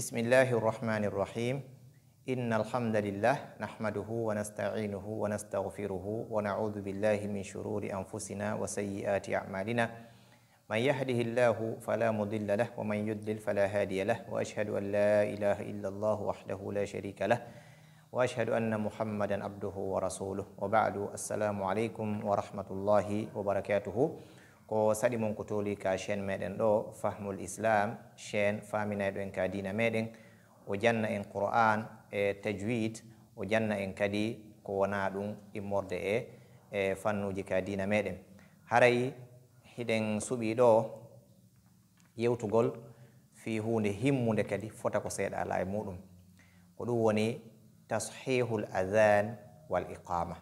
بسم الله الرحمن الرحيم إن الحمد لله نحمده ونستعينه ونستغفره ونعوذ بالله من شرور أنفسنا وسيئات أعمالنا من يهده الله فلا مضل له ومن يضلل فلا هادي له وأشهد أن لا إله إلا الله وحده لا شريك له وأشهد أن محمدا عبده ورسوله وبعد السلام عليكم ورحمة الله وبركاته ko saɗi mon ko toli ka chaine meɗen ɗo fahmul islam chaine faminayɗo en ka dina meɗen o janna en qur'an e tajwid o janna en kadi ko wona ɗum immorde e e fannuji ka dina meɗen haray hiɗen suuɓi ɗo yewtugol fi hunde himmude kadi fota ko seeɗa ala e muɗum ko ɗum woni tashihul adan wal iqama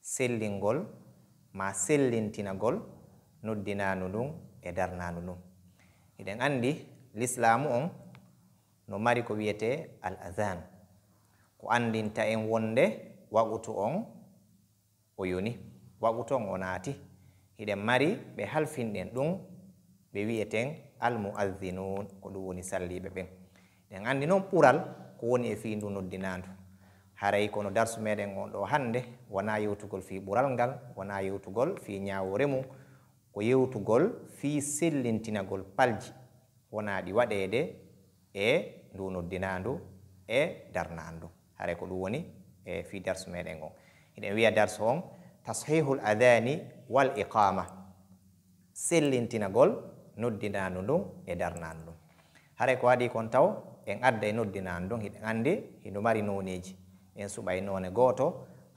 sellingol ma sellintinagol noddinaanu ndun e darnaanu ndun eɗen anndi l'islamu on no mari ko wiyete al adan ko anndinta en wonde waɓutu on o yoni waɓutu on o naati hiɗen mari ɓe halfinɗen ɗum ɓe wiyeten almuazinun ko ɗum woni salliɓe ɓen ɗen anndi noon ɓural ko woni e fii ndu noddinaandu haray kono darsu meɗen on ɗo hannde wona yewtugol fii ɓural ngal wona yewtugol fii ñaawore mum ko yewtugol fii sillintinagol palji wonaaɗi waɗeede e ndu noddinaandu e darnaandu hare ko ɗum woni e fii darse meeɗen on eɗen wiya darse on tashihul adani wal iqama sillintinagol noddinaandu ndun e darnaandu ndun hare ko waɗi kon taw en adda e noddinaandu ndun hiɗen anndi hindu mari nooneeji en suɓa e noone gooto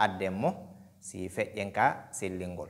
adden mo si feƴƴen ka sillingol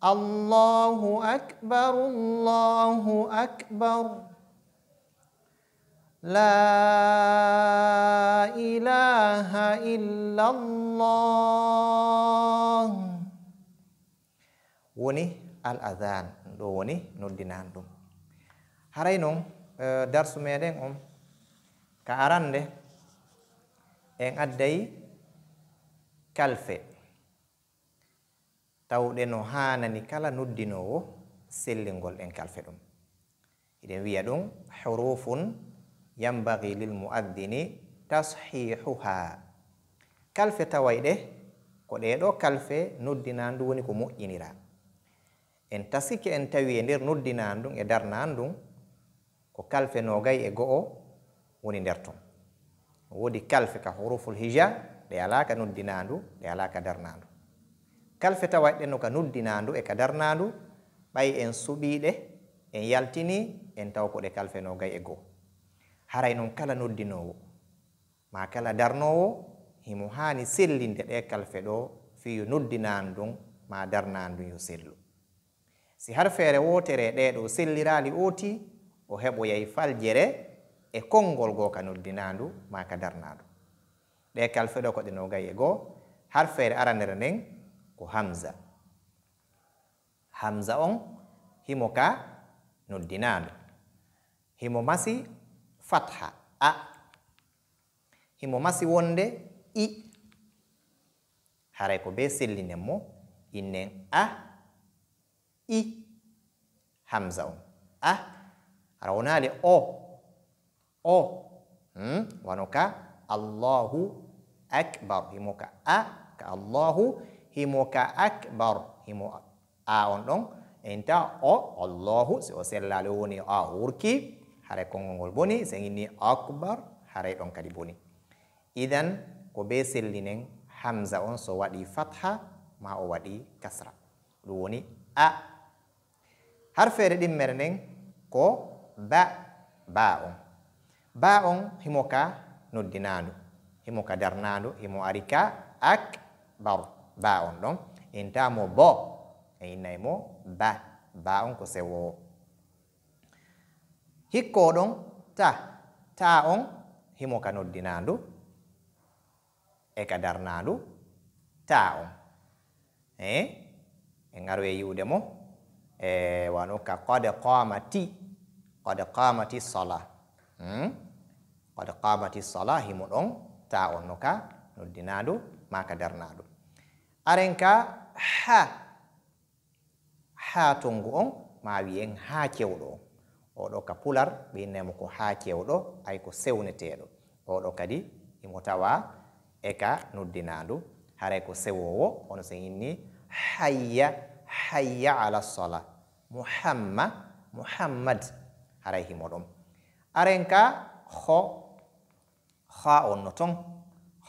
الله أكبر الله أكبر لا إله إلا الله woni al adan ɗo woni noddinan ɗum haray noon darsu meɗen on ka arande en addayi kalfe tawɗe no haanani kala noddinowo sellingol en kalfe ɗum eɗen wiya ɗum hurufun yambagi lilmu'addini tashihuha kalfe tawayɗe ko ɗeɗo kalfe noddinandu woni ko moƴƴinira en tasike en tawi e nder noddinanɗum e darnanɗum ko kalfe nogay e go'o woni nder ton wodi kalfe ka huruful hija ɗe alaka noddinandu ɗe alaka darnandu kalfe tawa ɗen no ka nuddinandu e ka darnandu ɓayi en suɓiɗe en yaltini en taw ko ɗe kalfe no gay e goo haray noon kala noddinowo ma kala darnowo himo hani sellinde ɗe kalfe ɗo fiyo noddinandun ma darnandun yo sellu si har feere wotere ɗeɗo sellirali oti o heɓo yahi faljere e kongol goo ka noddinandu ma ka darnandu ɗe kalfe ɗo ko ɗe no gay e goo har feere arandere nden ko hamsa hamsa on himo ka noddinaami himo masi fatha a himo masi wonde i haray ko be sellinen mo innen a i hamsa on a ara wonaali o o hmm? wano ka allahu akbar himo ka a ka allahu himoka akbar himo a on ɗon enta o allahu so o a wurki hare konngol boni sen inni akbar haray ɗon kadi boni idan ko be sellinen hamsa on so wadi fatha ma o wadi kasra ɗum a Harfere ɗimmere merneng ko ba ba on ba on himo ka noddinaandu himo ka darnaandu himo ka ba on ɗon en tamo bo e inai mo ba ba on ko sewowo hikko ɗon ta ta on himo ka noddinandu e ka darnandu ta on e en garo e, e yiwde mo e wanu ka qad qamati qad qamati sala hmm? qad qamati sala himo ɗon ta on no ka noddinandu ma ka darnandu aren ka ha haa tongu on ma wiyen haa kewɗo on oɗo ka pular ɓe innaymo ko haa kewɗo ay ko sewneteeɗo oɗo kadi imo tawa e ka noddinandu haray ko sewowo hono so inni hayya hayya ala sola muhamma muhammad haray himo ɗon aren ka ho ha on no ton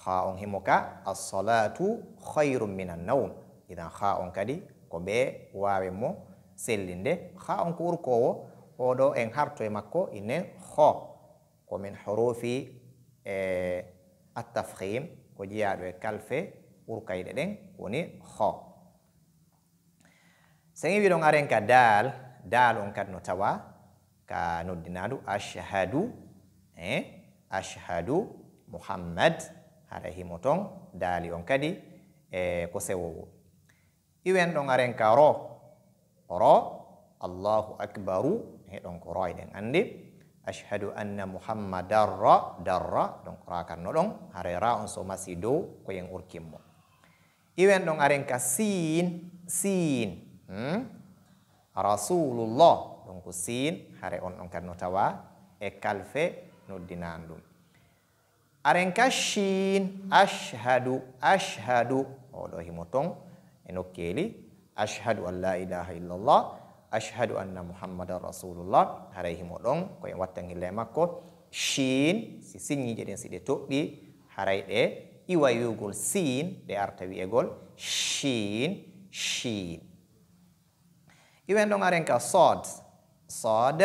ha on himoka assolatu hayrum min annawm ihan ha on kadi ko ɓe wawi mo sellinde ha on ko wurkowo oɗo en harto e makko ine ho ko min horufi e attafhim ko jeyaɗo e kalfe wurkayɗe ɗen woni ho sengi wiɗon aren ka dal dal on kadi no tawa ka noddinaɗu ashhadu e ashhadu muhammad ara himo ton onkadi on kadi e ko sewowo iwen don aren ka ro ro allahu akbaru don ko ro den andi ashhadu anna muhammadar ra darra dong ko rakanno don hara ra on so masi urkimo. koyen urkinmo iwen don aren ka sin sin hmm? rasulullah dong ko sin hare on on kan no tawa e kalfe noddinani Arenka shin ashadu, ashadu. Oh, dohi motong. Enokeli, ashadu an la ilaha illallah, ashadu anna muhammadan rasulullah. Harai himodong, ko yang watang ilemako. Shin, si sinyi jadi si detok di harai de. Iwa yugul sin, de artawi egol. Shin, shin. iwen dong arenka ka sod. Sod,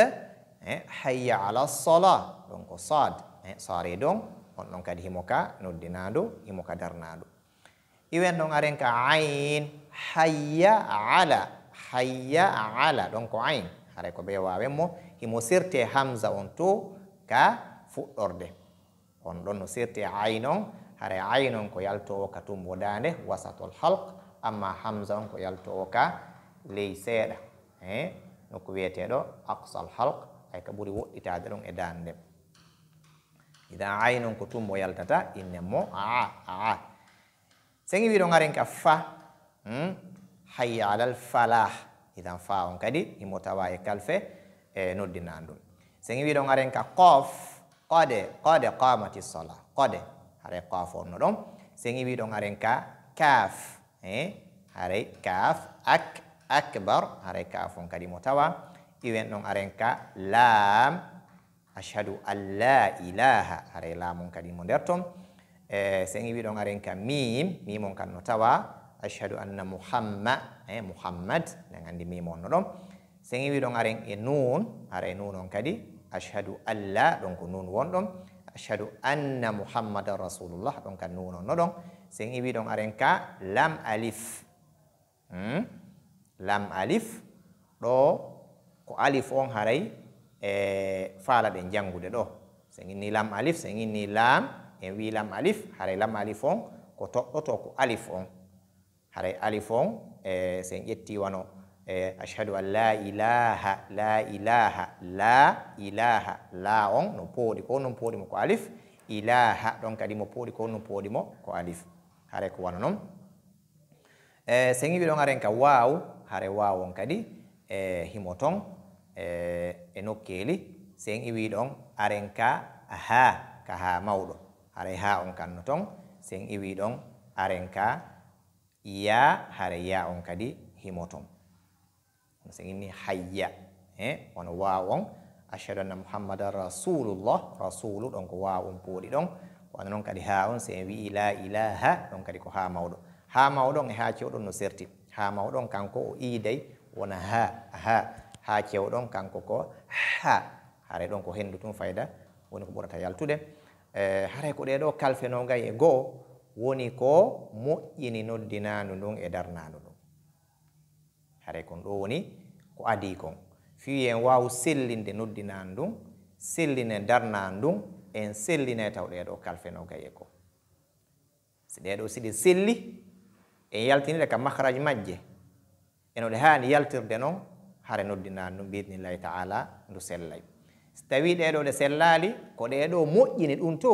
eh, hayya ala salah. Dong ko sod. Eh, sari dong on non kadi himoka nado himoka dar nado wen ɗon aren ka ain hayya ala hayya ala dong ko ain haray ko bewa wawen mo himo sirte onto on ka fuɗɗorde on ɗon no sirte ain on haray ain on ko yaltowo ka tummodande wasatol halq amma Hamza on ko yaltowo ka eh no e nokku do aqsal halq ay ka ɓuri woɗɗitade ɗon e idan aynun ko tum mo yaltata inne mo aa aa sengi wiɗo garen ka fa hmm? hayya alal falah idan fa on kadi imo tawa e kalfe e noddinan ɗum sengi wiɗo garen ka qof qode qode qamati sola qode hare qof onno ɗon sengi wiɗo garen ka kaf eh? hare kaf ak akbar hare kaf on kadi mo tawa iwen ɗon aren ka lam ashhadu an la ilaha hara laamum kadi mo nder ton e sen iwi ɗon aren ka mim mimon kan no tawa ashhadu anna muhamma eh muhammad nden anndi mim on no ɗon sen iwi aren e nun hara nun on kadi ashhadu alla ɗon ko nun wonɗon ashhadu anna muhammadan rasulullah ɗon kan nun on no ɗon sen iwi aren ka lam alif hmm? lam alif ɗo ko alif on haray e den janngude ɗo so ni lam alif so ni lam en eh, wi lam alif hare lam alif on ko toɓɓoto ko alif on hare alif on e eh, sen wano e ashhadu an la ilaha la ilaha la ilaha la on no pooɗi ko non pooɗi mo ko alif ilaha ɗon kadi mo pooɗi ko non pooɗi mo ko alif hare ko wano non e sen ɗon aren ka waw hare waw on kadi e himo ton e eh, nokkeeli sen iwi ɗon aren aha ka ha mawɗo hare ha on kanno sen iwi ɗon aren ka ya hare ya on kadi himoton sen ini hayya eh ono waw on anna Muhammadar rasulullah rasulul on ko waw on pooɗi wana kadi ha on sen wi'i la ilaha on kadi ko ha maudo ha maudo ngi e ha cewɗon no serti ha maudo kanko o wona ha aha ha kewɗon kanko ko ha haray ɗon ko henndu tum fayda woni ko ɓurata yaltude e, haray ko ɗeɗo kalfenogay e goo woni ko moƴƴini noddinandu ndun e darnandu ɗum haray kon ɗo woni ko adi kon fii en wawu sellinde noddinandu ndun selline darnandu ndun en selline taw ɗeɗo kalfenogay e goo si ɗeɗo siɗi selli en yaltinide ka makaraji majje enoɗe hani yaltirde noon hare noddina no binillahi taala ndu sellay so tawi ɗeɗo ɗe sellali ko ɗeɗo moƴƴini ɗum to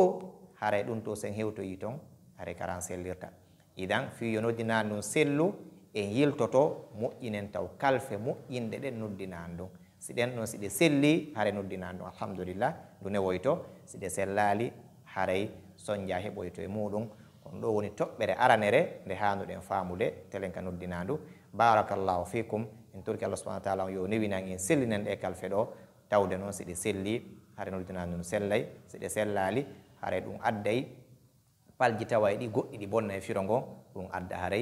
hara ɗum to sen hewtoyi ton hare karan sellirta idan fi yo noddinan ɗum sellu en yiltoto moƴƴinen taw kalfe moƴƴinɗe ɗen noddinan ɗum si ɗen ɗon siɗe selli hare noddinan ɗum alhamdulillah ndu newoy to siɗe sellali haray soñdia heɓoyto e muɗum kono ɗo woni toɓɓere aranere nde hanuɗen famude telen ka noddinandu baraka llahu fikum en turki allah wa taala yo newi nagi en nan e kal fedo tawde non sidi selli hare noddinan non sellay sidi sellali hare dum adday palji taway e goddi di bonna e firo ngo ɗum adda hare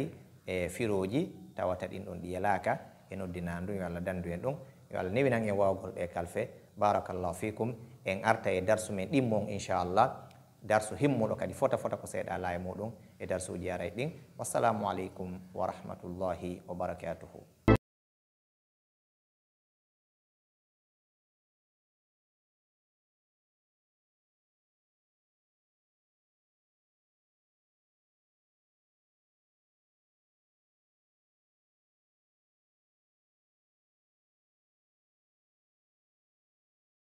e firoji tawata din don di yalaka e no ɗum yo allah dandu en dum yalla allah newinan en wawgol kal kalfe barakallahu fikum en arta e darsu men ɗimmon inshallah darsu himmuɗo kadi fota fota ko seeda laay muɗum e darsu aray din wassalamu alaikum warahmatullahi wabarakatuh